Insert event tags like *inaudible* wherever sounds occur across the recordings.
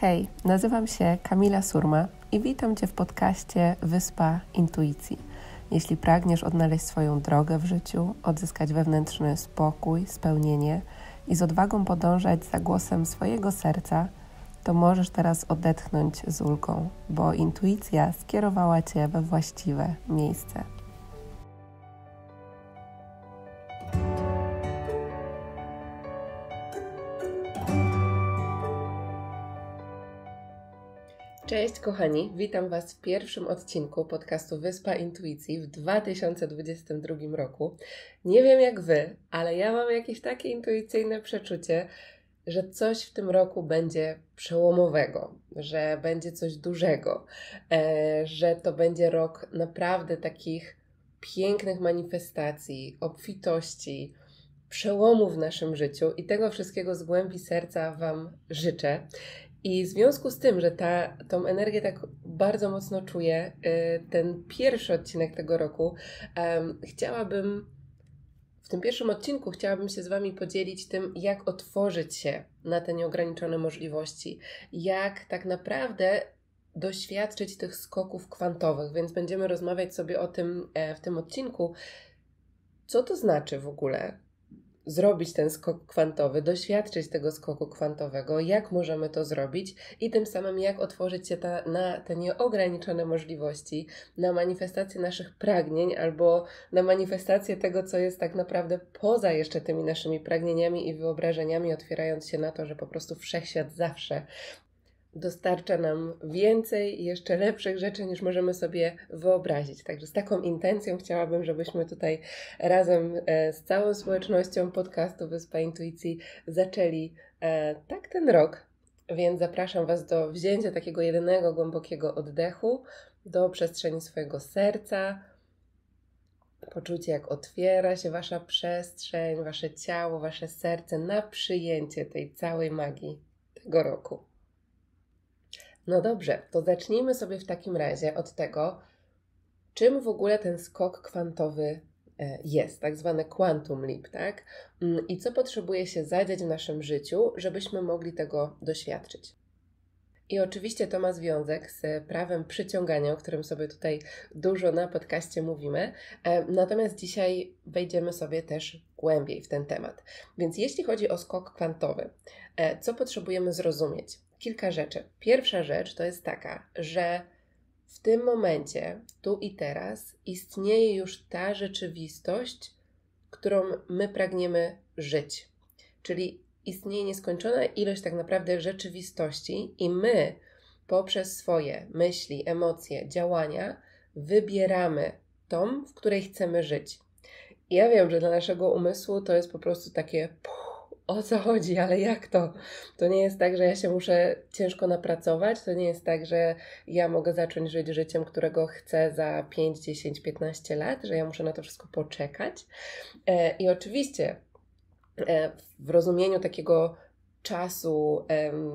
Hej, nazywam się Kamila Surma i witam Cię w podcaście Wyspa Intuicji. Jeśli pragniesz odnaleźć swoją drogę w życiu, odzyskać wewnętrzny spokój, spełnienie i z odwagą podążać za głosem swojego serca, to możesz teraz odetchnąć z ulgą, bo intuicja skierowała Cię we właściwe miejsce. kochani, witam Was w pierwszym odcinku podcastu Wyspa Intuicji w 2022 roku. Nie wiem jak Wy, ale ja mam jakieś takie intuicyjne przeczucie, że coś w tym roku będzie przełomowego, że będzie coś dużego, e, że to będzie rok naprawdę takich pięknych manifestacji, obfitości, przełomu w naszym życiu i tego wszystkiego z głębi serca Wam życzę. I w związku z tym, że ta, tą energię tak bardzo mocno czuję, y, ten pierwszy odcinek tego roku, chciałabym w tym pierwszym odcinku chciałabym się z Wami podzielić tym, jak otworzyć się na te nieograniczone możliwości, jak tak naprawdę doświadczyć tych skoków kwantowych, więc będziemy rozmawiać sobie o tym e, w tym odcinku. Co to znaczy w ogóle zrobić ten skok kwantowy, doświadczyć tego skoku kwantowego, jak możemy to zrobić i tym samym jak otworzyć się ta, na te nieograniczone możliwości, na manifestację naszych pragnień albo na manifestację tego, co jest tak naprawdę poza jeszcze tymi naszymi pragnieniami i wyobrażeniami, otwierając się na to, że po prostu wszechświat zawsze dostarcza nam więcej i jeszcze lepszych rzeczy niż możemy sobie wyobrazić. Także z taką intencją chciałabym, żebyśmy tutaj razem e, z całą społecznością podcastu Wyspa Intuicji zaczęli e, tak ten rok. Więc zapraszam Was do wzięcia takiego jedynego głębokiego oddechu do przestrzeni swojego serca. Poczucie, jak otwiera się Wasza przestrzeń, Wasze ciało, Wasze serce na przyjęcie tej całej magii tego roku. No dobrze, to zacznijmy sobie w takim razie od tego, czym w ogóle ten skok kwantowy e, jest, tak zwany quantum leap, tak? Mm, I co potrzebuje się zadziać w naszym życiu, żebyśmy mogli tego doświadczyć. I oczywiście to ma związek z prawem przyciągania, o którym sobie tutaj dużo na podcaście mówimy. E, natomiast dzisiaj wejdziemy sobie też głębiej w ten temat. Więc jeśli chodzi o skok kwantowy, e, co potrzebujemy zrozumieć? kilka rzeczy. Pierwsza rzecz to jest taka, że w tym momencie, tu i teraz, istnieje już ta rzeczywistość, którą my pragniemy żyć. Czyli istnieje nieskończona ilość tak naprawdę rzeczywistości, i my poprzez swoje myśli, emocje, działania wybieramy tą, w której chcemy żyć. I ja wiem, że dla naszego umysłu to jest po prostu takie. Puh, o co chodzi, ale jak to? To nie jest tak, że ja się muszę ciężko napracować, to nie jest tak, że ja mogę zacząć żyć życiem, którego chcę za 5, 10, 15 lat, że ja muszę na to wszystko poczekać. E, I oczywiście e, w rozumieniu takiego czasu, em,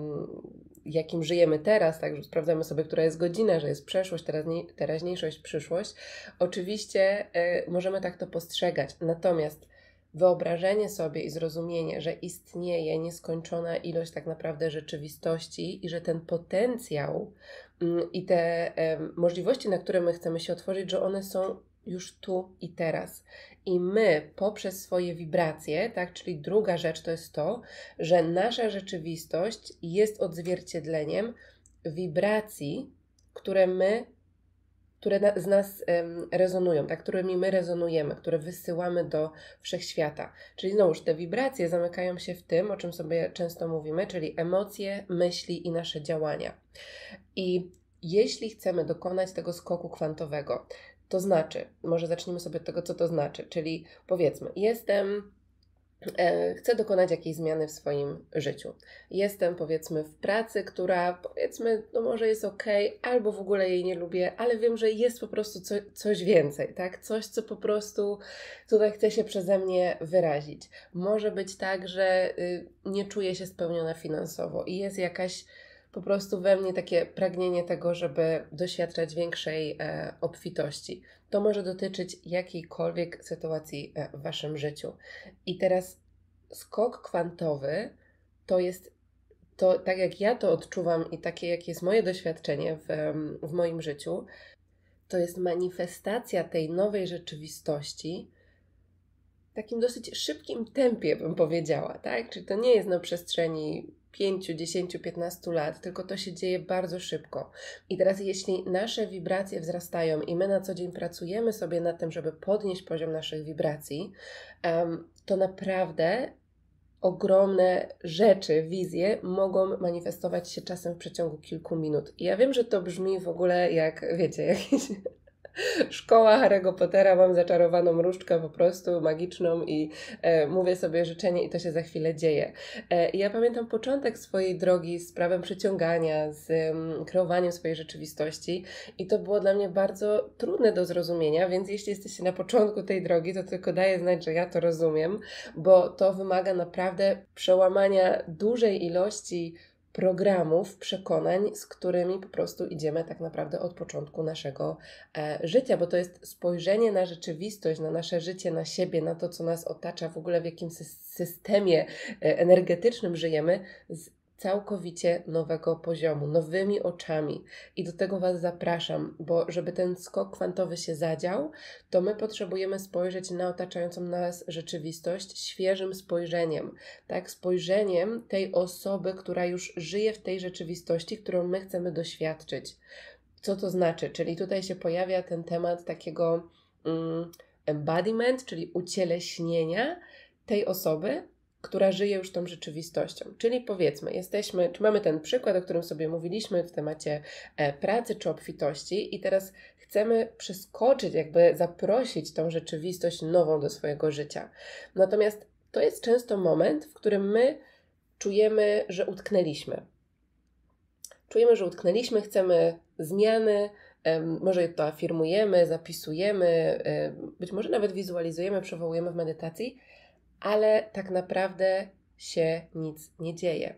jakim żyjemy teraz, także sprawdzamy sobie, która jest godzina, że jest przeszłość, teraźniejszość, przyszłość. Oczywiście e, możemy tak to postrzegać. Natomiast wyobrażenie sobie i zrozumienie, że istnieje nieskończona ilość tak naprawdę rzeczywistości i że ten potencjał mm, i te możliwości, na które my chcemy się otworzyć, że one są już tu i teraz. I my poprzez swoje wibracje, tak, czyli druga rzecz to jest to, że nasza rzeczywistość jest odzwierciedleniem wibracji, które my które na, z nas rezonują, tak, którymi my rezonujemy, które wysyłamy do wszechświata. Czyli znowuż te wibracje zamykają się w tym, o czym sobie często mówimy, czyli emocje, myśli i nasze działania. I jeśli chcemy dokonać tego skoku kwantowego, to znaczy, może zacznijmy sobie od tego, co to znaczy, czyli powiedzmy, jestem E, chcę dokonać jakiejś zmiany w swoim życiu. Jestem powiedzmy w pracy, która powiedzmy, no może jest ok, albo w ogóle jej nie lubię, ale wiem, że jest po prostu co, coś więcej, tak? Coś, co po prostu tutaj chce się przeze mnie wyrazić. Może być tak, że y, nie czuję się spełniona finansowo i jest jakaś po prostu we mnie takie pragnienie tego, żeby doświadczać większej e, obfitości. To może dotyczyć jakiejkolwiek sytuacji e, w waszym życiu. I teraz skok kwantowy to jest to, tak jak ja to odczuwam i takie, jakie jest moje doświadczenie w, w moim życiu, to jest manifestacja tej nowej rzeczywistości w takim dosyć szybkim tempie, bym powiedziała, tak? Czyli to nie jest na przestrzeni 5, 10, 15 lat, tylko to się dzieje bardzo szybko. I teraz, jeśli nasze wibracje wzrastają i my na co dzień pracujemy sobie na tym, żeby podnieść poziom naszych wibracji, um, to naprawdę ogromne rzeczy, wizje mogą manifestować się czasem w przeciągu kilku minut. I ja wiem, że to brzmi w ogóle jak, wiecie, *laughs* jakieś szkoła Harry'ego Pottera, mam zaczarowaną różdżkę po prostu magiczną i e, mówię sobie życzenie i to się za chwilę dzieje. E, ja pamiętam początek swojej drogi z prawem przyciągania, z um, kreowaniem swojej rzeczywistości i to było dla mnie bardzo trudne do zrozumienia, więc jeśli jesteście na początku tej drogi, to tylko daję znać, że ja to rozumiem, bo to wymaga naprawdę przełamania dużej ilości programów, przekonań, z którymi po prostu idziemy tak naprawdę od początku naszego e, życia, bo to jest spojrzenie na rzeczywistość, na nasze życie, na siebie, na to, co nas otacza, w ogóle w jakim systemie e, energetycznym żyjemy, z całkowicie nowego poziomu, nowymi oczami. I do tego Was zapraszam, bo żeby ten skok kwantowy się zadział, to my potrzebujemy spojrzeć na otaczającą nas rzeczywistość świeżym spojrzeniem, tak? Spojrzeniem tej osoby, która już żyje w tej rzeczywistości, którą my chcemy doświadczyć. Co to znaczy? Czyli tutaj się pojawia ten temat takiego mm, embodiment, czyli ucieleśnienia tej osoby, która żyje już tą rzeczywistością. Czyli powiedzmy, jesteśmy, czy mamy ten przykład, o którym sobie mówiliśmy w temacie e, pracy czy obfitości, i teraz chcemy przeskoczyć, jakby zaprosić tą rzeczywistość nową do swojego życia. Natomiast to jest często moment, w którym my czujemy, że utknęliśmy. Czujemy, że utknęliśmy, chcemy zmiany, może to afirmujemy, zapisujemy, być może nawet wizualizujemy, przywołujemy w medytacji, ale tak naprawdę się nic nie dzieje.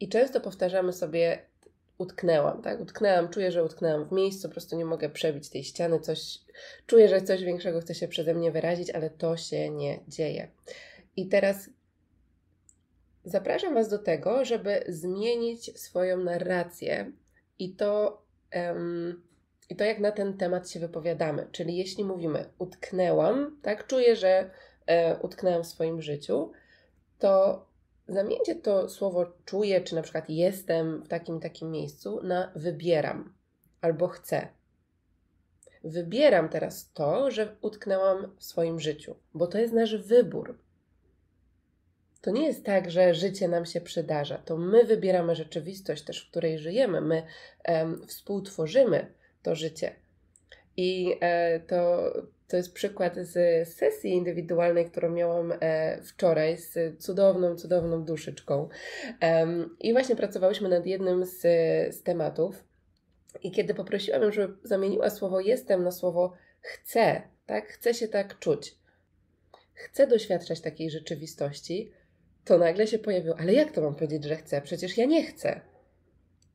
I często powtarzamy sobie, utknęłam, tak? Utknęłam, czuję, że utknęłam w miejscu, po prostu nie mogę przebić tej ściany, coś, czuję, że coś większego chce się przeze mnie wyrazić, ale to się nie dzieje. I teraz zapraszam Was do tego, żeby zmienić swoją narrację i to, um, i to jak na ten temat się wypowiadamy. Czyli jeśli mówimy, utknęłam, tak? Czuję, że e, utknęłam w swoim życiu, to zamieńcie to słowo czuję, czy na przykład jestem w takim takim miejscu na wybieram albo chcę. Wybieram teraz to, że utknęłam w swoim życiu, bo to jest nasz wybór. To nie jest tak, że życie nam się przydarza. To my wybieramy rzeczywistość też, w której żyjemy. My em, współtworzymy to życie. I e, to to jest przykład z sesji indywidualnej, którą miałam e, wczoraj z cudowną, cudowną duszyczką. I właśnie pracowałyśmy nad jednym z, z tematów. I kiedy poprosiłam ją, żeby zamieniła słowo jestem na słowo chcę, tak? Chcę się tak czuć. Chcę doświadczać takiej rzeczywistości, to nagle się pojawiło, ale jak to mam powiedzieć, że chcę? Przecież ja nie chcę.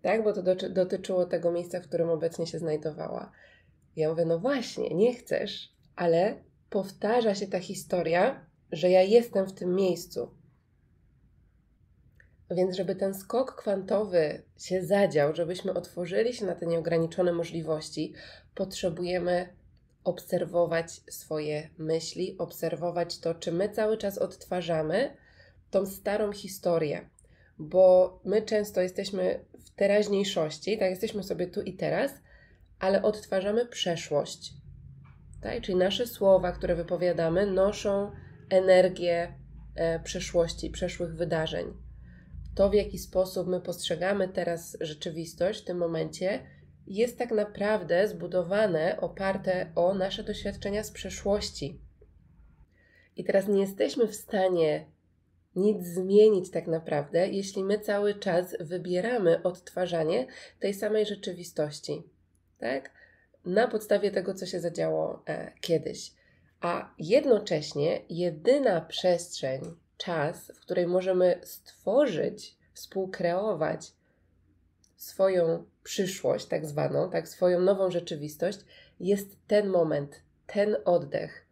Tak? Bo to dotyczyło tego miejsca, w którym obecnie się znajdowała. Ja mówię, no właśnie, nie chcesz, ale powtarza się ta historia, że ja jestem w tym miejscu. Więc, żeby ten skok kwantowy się zadział, żebyśmy otworzyli się na te nieograniczone możliwości, potrzebujemy obserwować swoje myśli, obserwować to, czy my cały czas odtwarzamy tą starą historię, bo my często jesteśmy w teraźniejszości, tak jesteśmy sobie tu i teraz, ale odtwarzamy przeszłość. Tak? Czyli nasze słowa, które wypowiadamy, noszą energię e, przeszłości, przeszłych wydarzeń. To, w jaki sposób my postrzegamy teraz rzeczywistość w tym momencie, jest tak naprawdę zbudowane, oparte o nasze doświadczenia z przeszłości. I teraz nie jesteśmy w stanie nic zmienić tak naprawdę, jeśli my cały czas wybieramy odtwarzanie tej samej rzeczywistości. Tak? na podstawie tego, co się zadziało e, kiedyś. A jednocześnie jedyna przestrzeń, czas, w której możemy stworzyć, współkreować swoją przyszłość, tak zwaną, tak, swoją nową rzeczywistość, jest ten moment, ten oddech.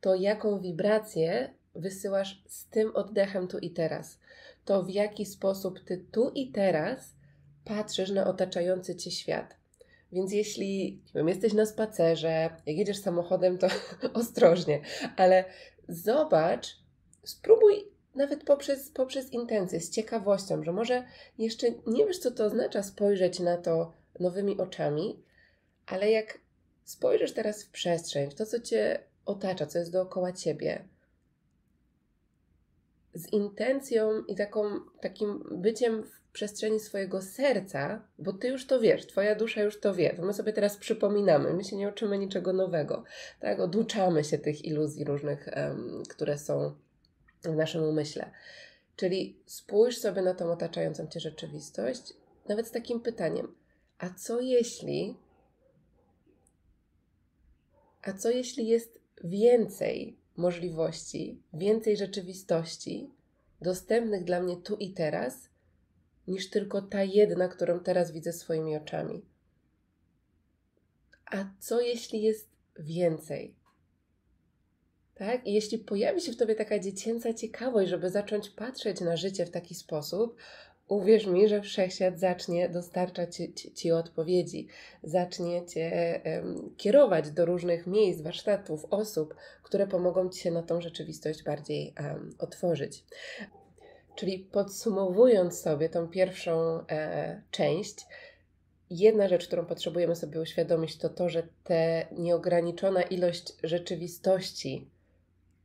To, jaką wibrację wysyłasz z tym oddechem tu i teraz. To, w jaki sposób ty tu i teraz patrzysz na otaczający cię świat. Więc jeśli wiem, jesteś na spacerze, jak jedziesz samochodem, to *laughs* ostrożnie, ale zobacz, spróbuj nawet poprzez, poprzez intencję, z ciekawością, że może jeszcze nie wiesz, co to oznacza spojrzeć na to nowymi oczami, ale jak spojrzysz teraz w przestrzeń, w to, co cię otacza, co jest dookoła ciebie, z intencją i taką, takim byciem w przestrzeni swojego serca, bo ty już to wiesz, twoja dusza już to wie, my sobie teraz przypominamy, my się nie uczymy niczego nowego, tak, oduczamy się tych iluzji różnych, um, które są w naszym umyśle. Czyli spójrz sobie na tą otaczającą cię rzeczywistość, nawet z takim pytaniem, a co jeśli, a co jeśli jest więcej możliwości, więcej rzeczywistości dostępnych dla mnie tu i teraz, niż tylko ta jedna, którą teraz widzę swoimi oczami. A co jeśli jest więcej? Tak? I jeśli pojawi się w tobie taka dziecięca ciekawość, żeby zacząć patrzeć na życie w taki sposób, Uwierz mi, że wszechświat zacznie dostarczać ci, ci, odpowiedzi, zacznie cię um, kierować do różnych miejsc, warsztatów, osób, które pomogą ci się na tą rzeczywistość bardziej um, otworzyć. Czyli podsumowując sobie tą pierwszą e, część, jedna rzecz, którą potrzebujemy sobie uświadomić, to to, że ta nieograniczona ilość rzeczywistości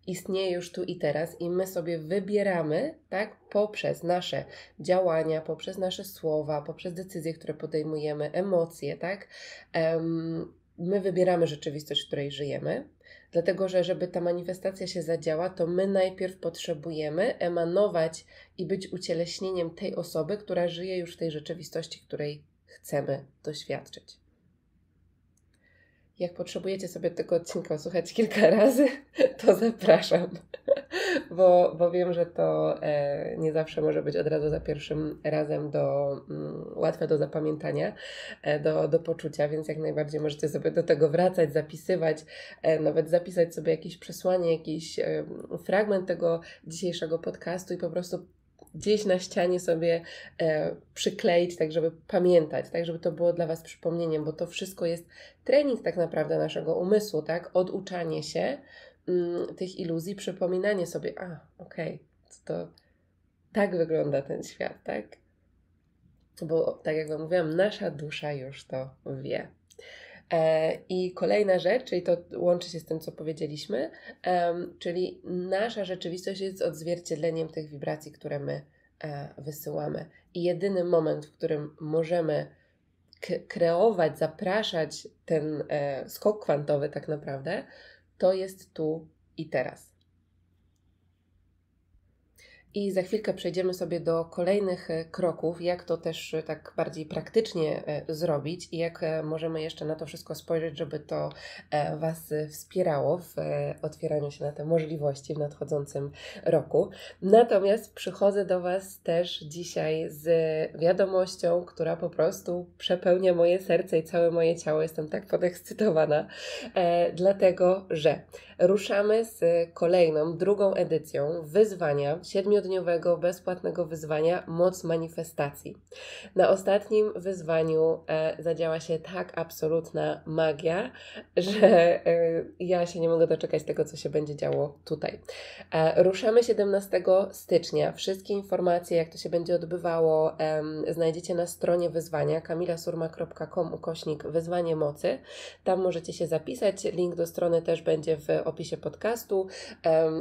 istnieje już tu i teraz i my sobie wybieramy, tak, poprzez nasze działania, poprzez nasze słowa, poprzez decyzje, które podejmujemy, emocje, tak, um, my wybieramy rzeczywistość, w której żyjemy. Dlatego, że żeby ta manifestacja się zadziała, to my najpierw potrzebujemy emanować i być ucieleśnieniem tej osoby, która żyje już w tej rzeczywistości, której chcemy doświadczyć. Jak potrzebujecie sobie tego odcinka słuchać kilka razy, *laughs* to zapraszam, *laughs* bo, bo wiem, że to e, nie zawsze może być od razu za pierwszym razem do, mm, łatwe do zapamiętania, e, do, do poczucia, więc jak najbardziej możecie sobie do tego wracać, zapisywać, e, nawet zapisać sobie jakieś przesłanie, jakiś fragment tego dzisiejszego podcastu i po prostu gdzieś na ścianie sobie e, przykleić, tak żeby pamiętać, tak żeby to było dla Was przypomnieniem, bo to wszystko jest trening tak naprawdę naszego umysłu, tak? Oduczanie się mm, tych iluzji, przypominanie sobie, a, okej, okay, to tak wygląda ten świat, tak? Bo tak jak Wam mówiłam, nasza dusza już to wie. E, I kolejna rzecz, czyli to łączy się z tym, co powiedzieliśmy, czyli nasza rzeczywistość jest odzwierciedleniem tych wibracji, które my e, wysyłamy. I jedyny moment, w którym możemy kreować, zapraszać ten e, skok kwantowy, tak naprawdę, to jest tu i teraz. I za chwilkę przejdziemy sobie do kolejnych e, kroków, jak to też e, tak bardziej praktycznie e, zrobić i jak możemy jeszcze na to wszystko spojrzeć, żeby to Was wspierało w otwieraniu się na te możliwości w nadchodzącym roku. Natomiast przychodzę do Was też dzisiaj z wiadomością, która po prostu przepełnia moje serce i całe moje ciało. Jestem tak podekscytowana, dlatego że ruszamy z kolejną, drugą edycją wyzwania siedmiu siedmiodniowego bezpłatnego wyzwania Moc Manifestacji. Na ostatnim wyzwaniu e, zadziała się tak absolutna magia, *laughs* że e, ja się nie mogę doczekać tego, co się będzie działo tutaj. E, ruszamy 17 stycznia. Wszystkie informacje, jak to się będzie odbywało, znajdziecie na stronie wyzwania kamilasurma.com ukośnik wyzwanie mocy. Tam możecie się zapisać. Link do strony też będzie w opisie podcastu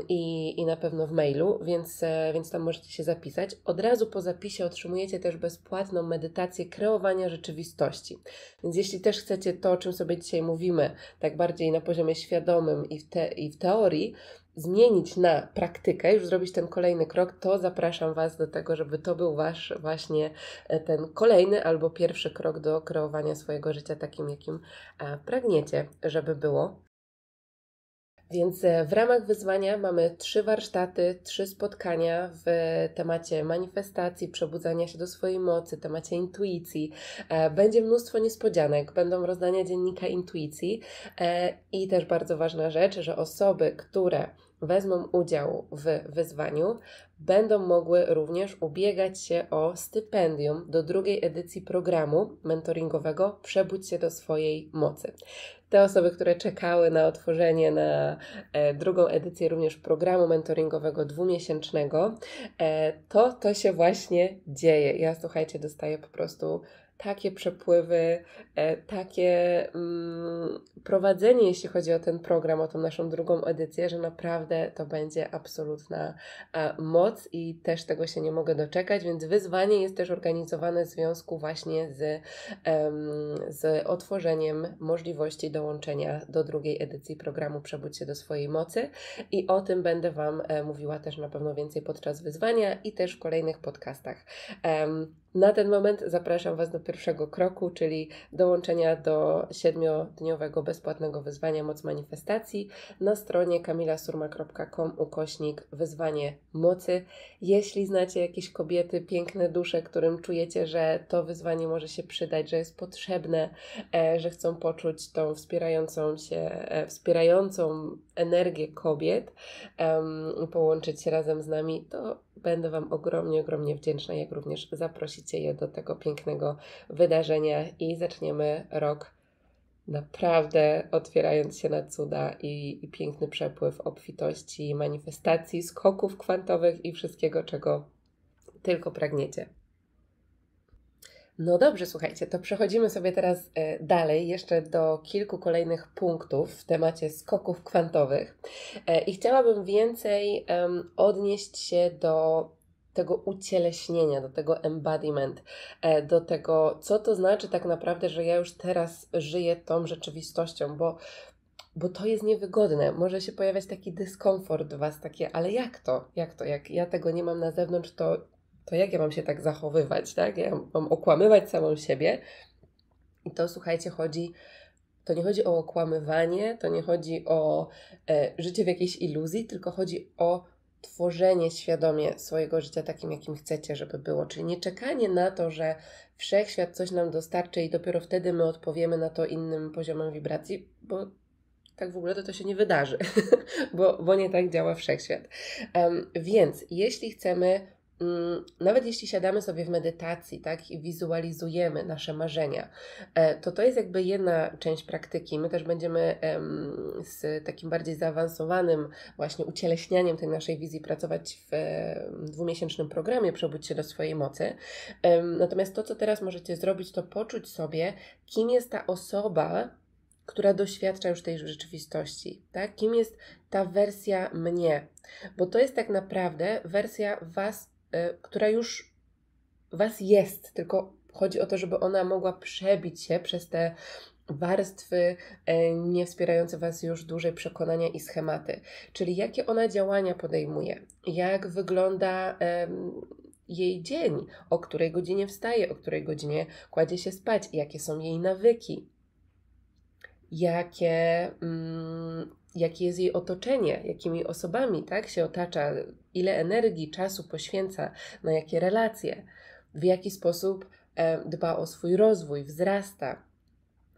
i, i na pewno w mailu, więc e, więc tam możecie się zapisać. Od razu po zapisie otrzymujecie też bezpłatną medytację kreowania rzeczywistości. Więc jeśli też chcecie to, o czym sobie dzisiaj mówimy, tak bardziej na poziomie świadomym i w, te, i w teorii, zmienić na praktykę, już zrobić ten kolejny krok, to zapraszam Was do tego, żeby to był Wasz właśnie e, ten kolejny albo pierwszy krok do kreowania swojego życia takim, jakim e, pragniecie, żeby było. Więc e, w ramach wyzwania mamy trzy warsztaty, trzy spotkania w temacie manifestacji, przebudzania się do swojej mocy, temacie intuicji. E, będzie mnóstwo niespodzianek, będą rozdania dziennika intuicji e, i też bardzo ważna rzecz, że osoby, które wezmą udział w wyzwaniu, będą mogły również ubiegać się o stypendium do drugiej edycji programu mentoringowego Przebudź się do swojej mocy. Te osoby, które czekały na otworzenie na e, drugą edycję również programu mentoringowego dwumiesięcznego, e, to to się właśnie dzieje. Ja słuchajcie, dostaję po prostu takie przepływy, e, takie mm, prowadzenie, jeśli chodzi o ten program, o tą naszą drugą edycję, że naprawdę to będzie absolutna e, moc i też tego się nie mogę doczekać, więc wyzwanie jest też organizowane w związku właśnie z, z otworzeniem możliwości dołączenia do drugiej edycji programu Przebudź się do swojej mocy i o tym będę Wam e, mówiła też na pewno więcej podczas wyzwania i też w kolejnych podcastach. Na ten moment zapraszam Was do pierwszego kroku, czyli dołączenia do siedmiodniowego bezpłatnego wyzwania Moc Manifestacji na stronie kamilasurma.com ukośnik wyzwanie mocy. Jeśli znacie jakieś kobiety, piękne dusze, którym czujecie, że to wyzwanie może się przydać, że jest potrzebne, e, że chcą poczuć tą wspierającą się, e, wspierającą energię kobiet, połączyć się razem z nami, to będę Wam ogromnie, ogromnie wdzięczna, jak również zaprosić zaprosicie je do tego pięknego wydarzenia i zaczniemy rok naprawdę otwierając się na cuda i, i piękny przepływ obfitości, manifestacji, skoków kwantowych i wszystkiego, czego tylko pragniecie. No dobrze, słuchajcie, to przechodzimy sobie teraz e, dalej, jeszcze do kilku kolejnych punktów w temacie skoków kwantowych. E, I chciałabym więcej odnieść się do tego ucieleśnienia, do tego embodiment, e, do tego, co to znaczy tak naprawdę, że ja już teraz żyję tą rzeczywistością, bo, bo to jest niewygodne. Może się pojawiać taki dyskomfort w Was, takie, ale jak to? Jak to? Jak ja tego nie mam na zewnątrz, to, to jak ja mam się tak zachowywać, tak? Ja mam okłamywać samą siebie. I to, słuchajcie, chodzi to nie chodzi o okłamywanie, to nie chodzi o e, życie w jakiejś iluzji, tylko chodzi o tworzenie świadomie swojego życia takim, jakim chcecie, żeby było. Czyli nie czekanie na to, że wszechświat coś nam dostarczy i dopiero wtedy my odpowiemy na to innym poziomem wibracji, bo tak w ogóle to, to się nie wydarzy, *laughs* bo, bo nie tak działa wszechświat. Um, więc jeśli chcemy Mm, nawet jeśli siadamy sobie w medytacji tak, i wizualizujemy nasze marzenia, e, to to jest jakby jedna część praktyki. My też będziemy z takim bardziej zaawansowanym właśnie ucieleśnianiem tej naszej wizji pracować w dwumiesięcznym programie Przebudź się do swojej mocy. Natomiast to, co teraz możecie zrobić, to poczuć sobie, kim jest ta osoba, która doświadcza już tej rzeczywistości, tak? Kim jest ta wersja mnie? Bo to jest tak naprawdę wersja was Y, która już was jest, tylko chodzi o to, żeby ona mogła przebić się przez te warstwy y, nie wspierające Was już dłużej przekonania i schematy. Czyli jakie ona działania podejmuje, jak wygląda jej dzień, o której godzinie wstaje, o której godzinie kładzie się spać, jakie są jej nawyki, jakie mm, jakie jest jej otoczenie, jakimi osobami tak się otacza, ile energii, czasu poświęca na jakie relacje, w jaki sposób e, dba o swój rozwój, wzrasta.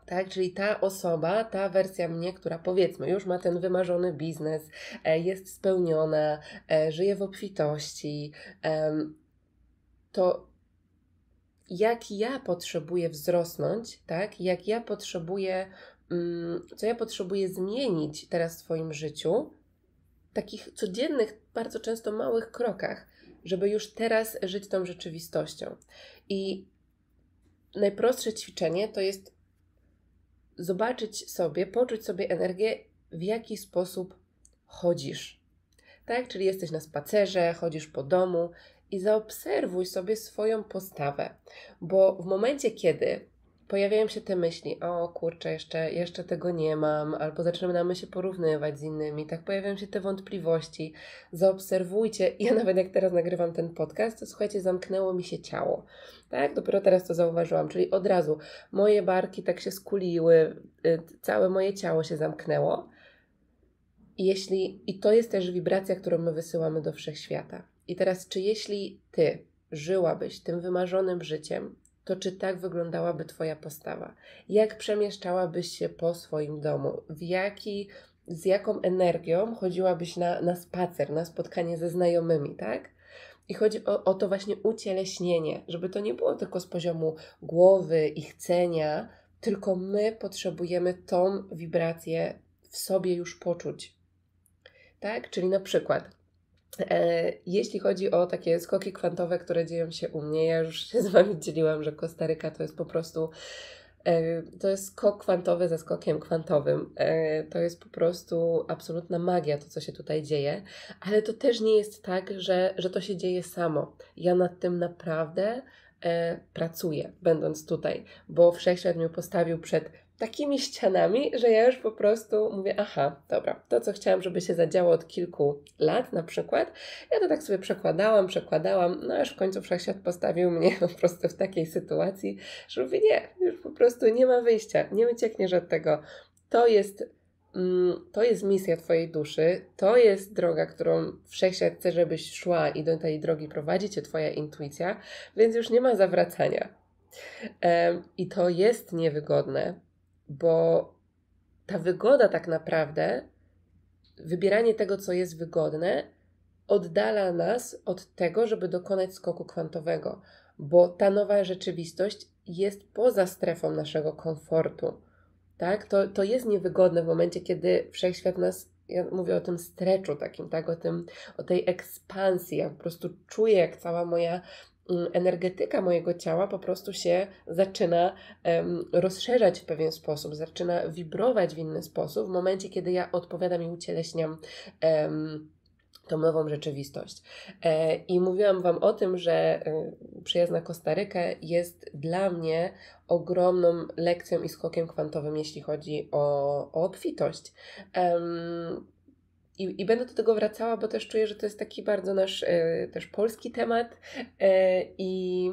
Tak, czyli ta osoba, ta wersja mnie, która powiedzmy już ma ten wymarzony biznes, e, jest spełniona, e, żyje w obfitości, to jak ja potrzebuję wzrosnąć, tak? Jak ja potrzebuję Mm, co ja potrzebuję zmienić teraz w swoim życiu, takich codziennych, bardzo często małych krokach, żeby już teraz żyć tą rzeczywistością. I najprostsze ćwiczenie to jest zobaczyć sobie, poczuć sobie energię, w jaki sposób chodzisz. Tak, czyli jesteś na spacerze, chodzisz po domu i zaobserwuj sobie swoją postawę, bo w momencie, kiedy pojawiają się te myśli, o kurczę, jeszcze, jeszcze tego nie mam, albo zaczynamy się porównywać z innymi, tak pojawiają się te wątpliwości. Zaobserwujcie, *laughs* ja nawet jak teraz nagrywam ten podcast, to słuchajcie, zamknęło mi się ciało, tak? Dopiero teraz to zauważyłam, czyli od razu moje barki tak się skuliły, y, całe moje ciało się zamknęło. Jeśli, I to jest też wibracja, którą my wysyłamy do wszechświata. I teraz, czy jeśli ty żyłabyś tym wymarzonym życiem, to czy tak wyglądałaby Twoja postawa? Jak przemieszczałabyś się po swoim domu? W jaki, z jaką energią chodziłabyś na, na spacer, na spotkanie ze znajomymi, tak? I chodzi o, o to właśnie ucieleśnienie, żeby to nie było tylko z poziomu głowy i chcenia, tylko my potrzebujemy tą wibrację w sobie już poczuć. Tak? Czyli na przykład E, jeśli chodzi o takie skoki kwantowe, które dzieją się u mnie, ja już się *laughs* z Wami dzieliłam, że Kostaryka to jest po prostu. E, to jest skok kwantowy ze skokiem kwantowym. E, to jest po prostu absolutna magia, to co się tutaj dzieje, ale to też nie jest tak, że, że to się dzieje samo. Ja nad tym naprawdę pracuję, będąc tutaj, bo wszechświat mnie postawił przed takimi ścianami, że ja już po prostu mówię, aha, dobra, to co chciałam, żeby się zadziało od kilku lat na przykład, ja to tak sobie przekładałam, przekładałam, no aż w końcu wszechświat postawił mnie *laughs* po prostu w takiej sytuacji, że mówię, nie, już po prostu nie ma wyjścia, nie uciekniesz od tego. To jest mm, to jest misja Twojej duszy, to jest droga, którą wszechświat chce, żebyś szła i do tej drogi prowadzi Cię Twoja intuicja, więc już nie ma zawracania. I to jest niewygodne, bo ta wygoda tak naprawdę, wybieranie tego, co jest wygodne, oddala nas od tego, żeby dokonać skoku kwantowego, bo ta nowa rzeczywistość jest poza strefą naszego komfortu. Tak? To, to jest niewygodne w momencie, kiedy wszechświat nas, ja mówię o tym streczu takim, tak? o, tym, o tej ekspansji. Ja po prostu czuję, jak cała moja Y, energetyka mojego ciała po prostu się zaczyna rozszerzać w pewien sposób, zaczyna wibrować w inny sposób w momencie, kiedy ja odpowiadam i ucieleśniam tą nową rzeczywistość. E, I mówiłam Wam o tym, że y, przyjazna Kostarykę jest dla mnie ogromną lekcją i skokiem kwantowym, jeśli chodzi o, o obfitość i, i będę do tego wracała, bo też czuję, że to jest taki bardzo nasz e, też polski temat e, i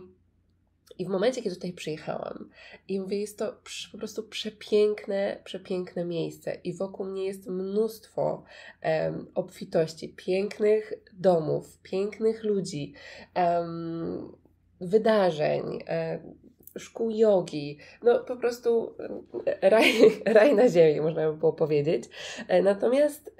i w momencie, kiedy tutaj przyjechałam, i mówię, jest to po prostu przepiękne, przepiękne miejsce, i wokół mnie jest mnóstwo obfitości, pięknych domów, pięknych ludzi, wydarzeń. Um, szkół jogi, no po prostu raj, raj na ziemi, można by było powiedzieć. Natomiast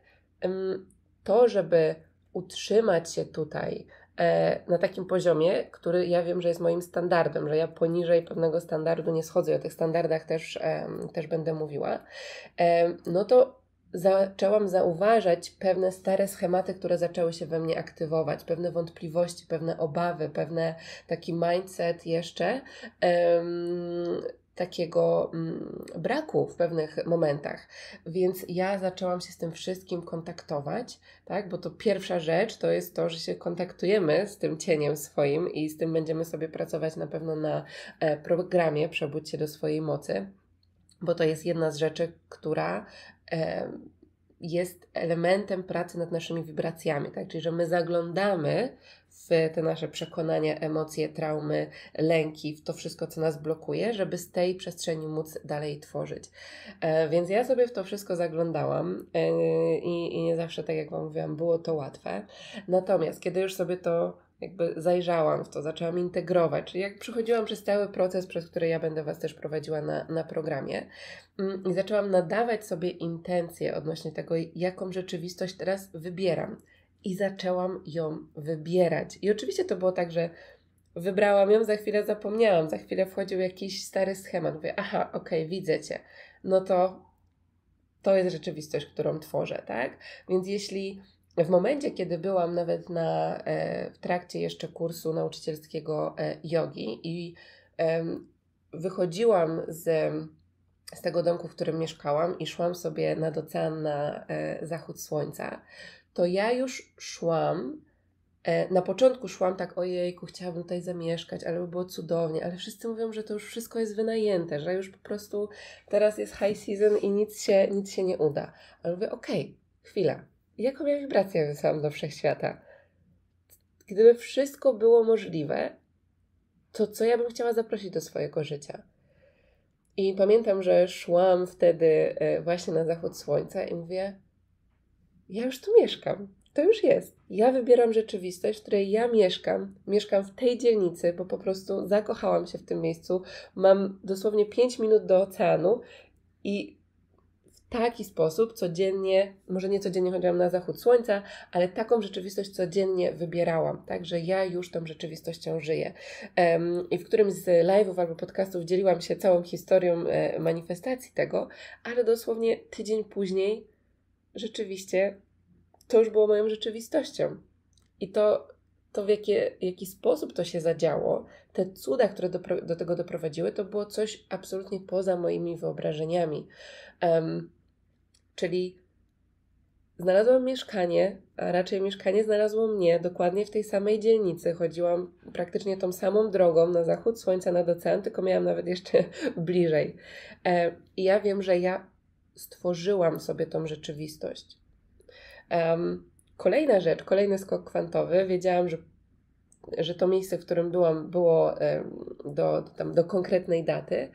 to, żeby utrzymać się tutaj e, na takim poziomie, który ja wiem, że jest moim standardem, że ja poniżej pewnego standardu nie schodzę, o tych standardach też, też będę mówiła, no to zaczęłam zauważać pewne stare schematy, które zaczęły się we mnie aktywować, pewne wątpliwości, pewne obawy, pewne taki mindset jeszcze, takiego mm, braku w pewnych momentach. Więc ja zaczęłam się z tym wszystkim kontaktować, tak? Bo to pierwsza rzecz to jest to, że się kontaktujemy z tym cieniem swoim i z tym będziemy sobie pracować na pewno na e, programie Przebudź się do swojej mocy, bo to jest jedna z rzeczy, która e, jest elementem pracy nad naszymi wibracjami, tak? Czyli że my zaglądamy te nasze przekonania, emocje, traumy, lęki, w to wszystko, co nas blokuje, żeby z tej przestrzeni móc dalej tworzyć. E, więc ja sobie w to wszystko zaglądałam e, i, nie zawsze, tak jak Wam mówiłam, było to łatwe. Natomiast kiedy już sobie to jakby zajrzałam w to, zaczęłam integrować, czyli jak przychodziłam przez cały proces, przez który ja będę Was też prowadziła na, na programie mm, i zaczęłam nadawać sobie intencje odnośnie tego, jaką rzeczywistość teraz wybieram, i zaczęłam ją wybierać. I oczywiście to było tak, że wybrałam ją, za chwilę zapomniałam, za chwilę wchodził jakiś stary schemat. Mówię, aha, okej, okay, widzę cię. No to to jest rzeczywistość, którą tworzę, tak? Więc jeśli w momencie, kiedy byłam nawet na, e, w trakcie jeszcze kursu nauczycielskiego e, jogi i wychodziłam z, z tego domku, w którym mieszkałam i szłam sobie nad ocean na e, zachód słońca, to ja już szłam. E, na początku szłam tak, ojejku, chciałabym tutaj zamieszkać, ale by było cudownie, ale wszyscy mówią, że to już wszystko jest wynajęte, że już po prostu teraz jest high season i nic się, nic się nie uda. Ale mówię, okej, okay, chwila, jaką ja wibrację wysłałam do wszechświata? Gdyby wszystko było możliwe, to co ja bym chciała zaprosić do swojego życia? I pamiętam, że szłam wtedy e, właśnie na zachód słońca i mówię, ja już tu mieszkam. To już jest. Ja wybieram rzeczywistość, w której ja mieszkam. Mieszkam w tej dzielnicy, bo po prostu zakochałam się w tym miejscu. Mam dosłownie 5 minut do oceanu i w taki sposób codziennie, może nie codziennie chodziłam na zachód słońca, ale taką rzeczywistość codziennie wybierałam. Także ja już tą rzeczywistością żyję. Um, I w którymś z live'ów albo podcastów dzieliłam się całą historią e, manifestacji tego, ale dosłownie tydzień później rzeczywiście to już było moją rzeczywistością. I to, to w jakie, jaki sposób to się zadziało, te cuda, które do, do tego doprowadziły, to było coś absolutnie poza moimi wyobrażeniami. Um, czyli znalazłam mieszkanie, a raczej mieszkanie znalazło mnie dokładnie w tej samej dzielnicy. Chodziłam praktycznie tą samą drogą na zachód słońca, nad ocean, tylko miałam nawet jeszcze *laughs* bliżej. E, I ja wiem, że ja stworzyłam sobie tą rzeczywistość. Um, kolejna rzecz, kolejny skok kwantowy. Wiedziałam, że, że to miejsce, w którym byłam, było do, tam, do konkretnej daty.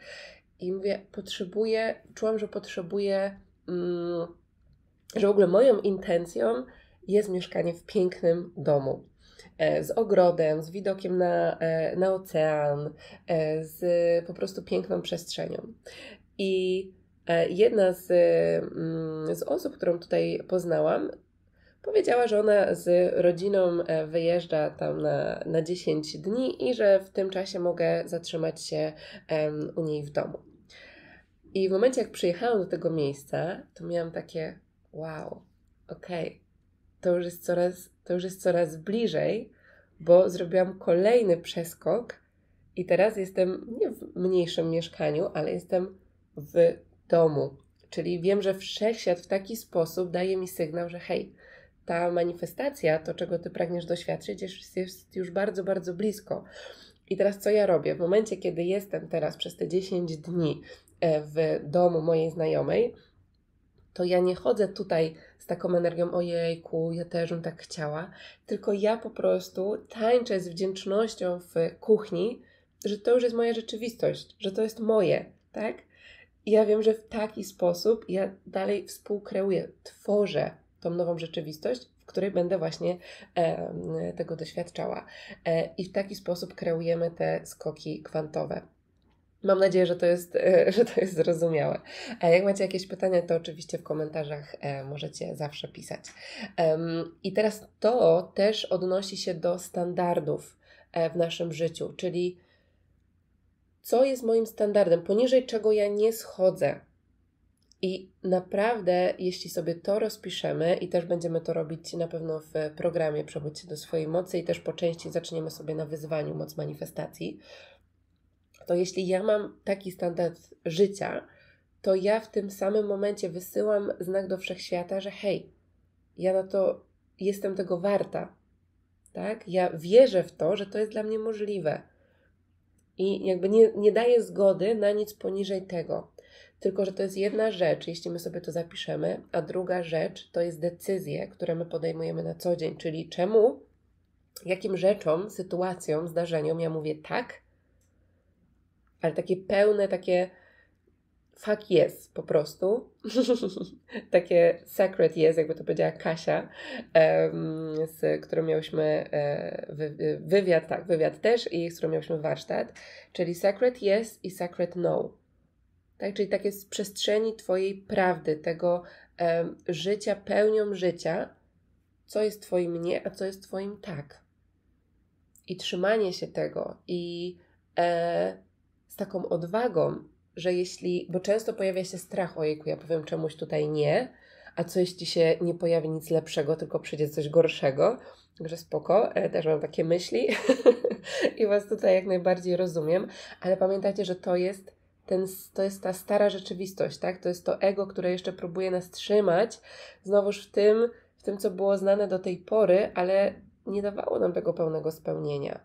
I mówię, potrzebuję, czułam, że potrzebuję, mm, że w ogóle moją intencją jest mieszkanie w pięknym domu. E, z ogrodem, z widokiem na, e, na ocean, e, z po prostu piękną przestrzenią. I E, jedna z, e, mm, z osób, którą tutaj poznałam, powiedziała, że ona z rodziną e, wyjeżdża tam na, na 10 dni i że w tym czasie mogę zatrzymać się u niej w domu. I w momencie, jak przyjechałam do tego miejsca, to miałam takie wow, okej, okay, to, już jest coraz, to już jest coraz bliżej, bo zrobiłam kolejny przeskok i teraz jestem nie w mniejszym mieszkaniu, ale jestem w domu. Czyli wiem, że wszechświat w taki sposób daje mi sygnał, że hej, ta manifestacja, to czego ty pragniesz doświadczyć, jest, już bardzo, bardzo blisko. I teraz co ja robię? W momencie, kiedy jestem teraz przez te 10 dni e, w domu mojej znajomej, to ja nie chodzę tutaj z taką energią, ojejku, ja też bym tak chciała, tylko ja po prostu tańczę z wdzięcznością w kuchni, że to już jest moja rzeczywistość, że to jest moje, tak? I ja wiem, że w taki sposób ja dalej współkreuję, tworzę tą nową rzeczywistość, w której będę właśnie e, tego doświadczała. E, I w taki sposób kreujemy te skoki kwantowe. Mam nadzieję, że to jest, e, że to jest zrozumiałe. E, jak macie jakieś pytania, to oczywiście w komentarzach e, możecie zawsze pisać. I teraz to też odnosi się do standardów w naszym życiu, czyli co jest moim standardem, poniżej czego ja nie schodzę. I naprawdę, jeśli sobie to rozpiszemy i też będziemy to robić na pewno w programie Przebudź się do swojej mocy i też po części zaczniemy sobie na wyzwaniu moc manifestacji, to jeśli ja mam taki standard życia, to ja w tym samym momencie wysyłam znak do wszechświata, że hej, ja na to jestem tego warta. Tak? Ja wierzę w to, że to jest dla mnie możliwe i jakby nie, nie daje zgody na nic poniżej tego. Tylko, że to jest jedna rzecz, jeśli my sobie to zapiszemy, a druga rzecz to jest decyzje, które my podejmujemy na co dzień, czyli czemu, jakim rzeczom, sytuacjom, zdarzeniom ja mówię tak, ale takie pełne, takie fuck yes po prostu. *laughs* Takie sacred yes, jakby to powiedziała Kasia, um, z którą miałyśmy e, wy, e, wywiad, tak, wywiad też i z którą miałyśmy warsztat, czyli sacred yes i sacred no. Tak, czyli takie z przestrzeni Twojej prawdy, tego życia, pełnią życia, co jest Twoim nie, a co jest Twoim tak. I trzymanie się tego i e, z taką odwagą, że jeśli, bo często pojawia się strach, ojejku, ja powiem czemuś tutaj nie, a co jeśli się nie pojawi nic lepszego, tylko przyjdzie coś gorszego, Także spoko, e, też mam takie myśli *laughs* i Was tutaj jak najbardziej rozumiem, ale pamiętajcie, że to jest, ten, to jest ta stara rzeczywistość, tak? To jest to ego, które jeszcze próbuje nas trzymać, znowuż w tym, w tym co było znane do tej pory, ale nie dawało nam tego pełnego spełnienia.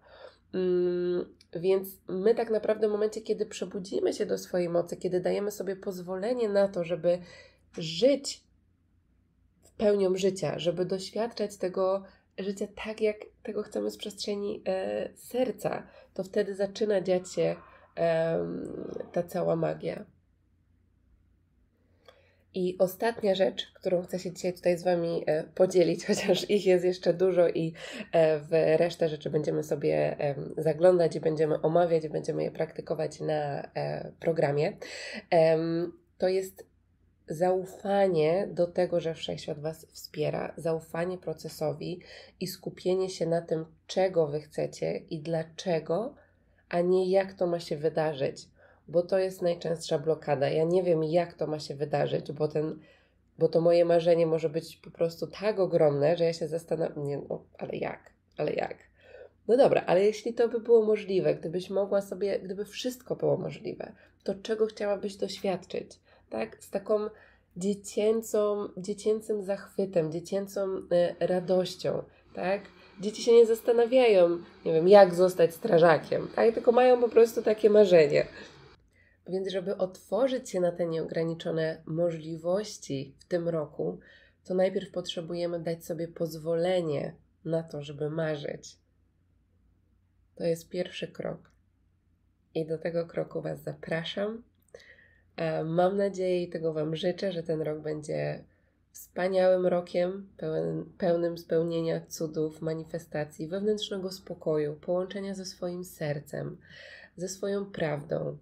Mm, więc my tak naprawdę w momencie, kiedy przebudzimy się do swojej mocy, kiedy dajemy sobie pozwolenie na to, żeby żyć w pełnią życia, żeby doświadczać tego życia tak, jak tego chcemy z przestrzeni e, serca, to wtedy zaczyna dziać się e, ta cała magia. I ostatnia rzecz, którą chcę się dzisiaj tutaj z Wami e, podzielić, *laughs* chociaż ich jest jeszcze dużo i e, w resztę rzeczy będziemy sobie zaglądać i będziemy omawiać, i będziemy je praktykować na e, programie, to jest zaufanie do tego, że wszechświat Was wspiera, zaufanie procesowi i skupienie się na tym, czego Wy chcecie i dlaczego, a nie jak to ma się wydarzyć bo to jest najczęstsza blokada. Ja nie wiem, jak to ma się wydarzyć, bo ten bo to moje marzenie może być po prostu tak ogromne, że ja się zastanawiam, nie, no, ale jak, ale jak. No dobra, ale jeśli to by było możliwe, gdybyś mogła sobie, gdyby wszystko było możliwe, to czego chciałabyś doświadczyć? Tak, z taką dziecięcą, dziecięcym zachwytem, dziecięcą y, radością, tak? Dzieci się nie zastanawiają, nie wiem, jak zostać strażakiem, tak? Tylko mają po prostu takie marzenie. Więc, żeby otworzyć się na te nieograniczone możliwości w tym roku, to najpierw potrzebujemy dać sobie pozwolenie na to, żeby marzyć. To jest pierwszy krok. I do tego kroku Was zapraszam. E, mam nadzieję i tego Wam życzę, że ten rok będzie wspaniałym rokiem, pełen, pełnym spełnienia cudów, manifestacji, wewnętrznego spokoju, połączenia ze swoim sercem, ze swoją prawdą,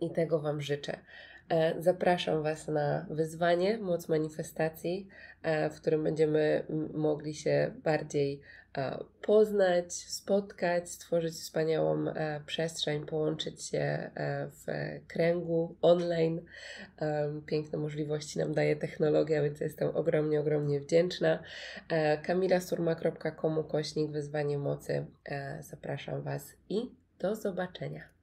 i tego Wam życzę. E, zapraszam Was na wyzwanie Moc Manifestacji, e, w którym będziemy mogli się bardziej e, poznać, spotkać, stworzyć wspaniałą przestrzeń, połączyć się w kręgu online. Piękne możliwości nam daje technologia, więc jestem ogromnie, ogromnie wdzięczna. kamilasurma.com kośnik wyzwanie mocy. Zapraszam Was i do zobaczenia.